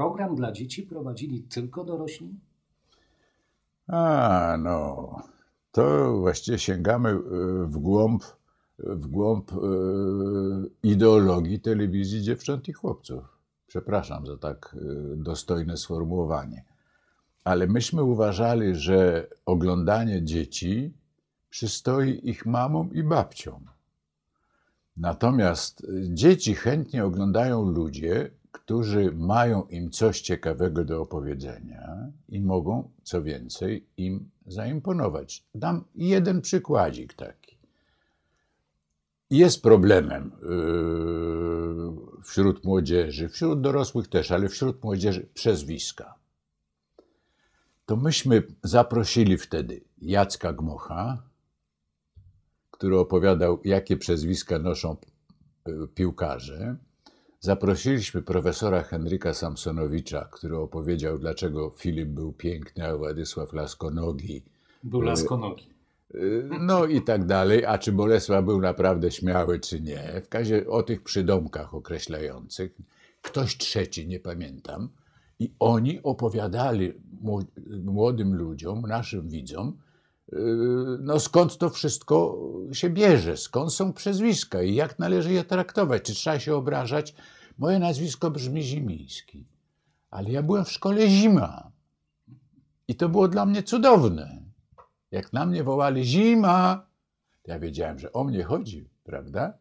program dla dzieci prowadzili tylko dorośli? A, no. To właściwie sięgamy y, w głąb, w głąb y, ideologii telewizji dziewcząt i chłopców. Przepraszam za tak y, dostojne sformułowanie. Ale myśmy uważali, że oglądanie dzieci przystoi ich mamom i babciom. Natomiast dzieci chętnie oglądają ludzie, którzy mają im coś ciekawego do opowiedzenia i mogą, co więcej, im zaimponować. Dam jeden przykładzik taki. Jest problemem yy, wśród młodzieży, wśród dorosłych też, ale wśród młodzieży przezwiska. To myśmy zaprosili wtedy Jacka Gmocha, który opowiadał, jakie przezwiska noszą yy, piłkarze Zaprosiliśmy profesora Henryka Samsonowicza, który opowiedział, dlaczego Filip był piękny, a Władysław Laskonogi. Był y, Laskonogi. Y, no i tak dalej. A czy Bolesław był naprawdę śmiały, czy nie? W razie o tych przydomkach określających. Ktoś trzeci, nie pamiętam. I oni opowiadali młodym ludziom, naszym widzom, Yy, no skąd to wszystko się bierze, skąd są przezwiska i jak należy je traktować, czy trzeba się obrażać. Moje nazwisko brzmi Zimiński, ale ja byłem w szkole Zima i to było dla mnie cudowne. Jak na mnie wołali Zima, ja wiedziałem, że o mnie chodzi, prawda?